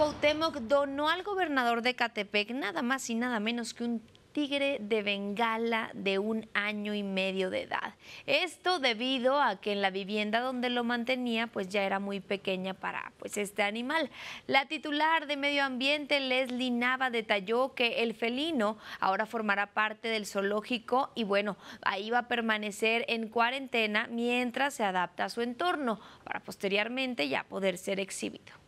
Cuauhtémoc donó al gobernador de Catepec nada más y nada menos que un tigre de Bengala de un año y medio de edad. Esto debido a que en la vivienda donde lo mantenía pues ya era muy pequeña para pues este animal. La titular de Medio Ambiente Leslie Nava detalló que el felino ahora formará parte del zoológico y bueno, ahí va a permanecer en cuarentena mientras se adapta a su entorno para posteriormente ya poder ser exhibido.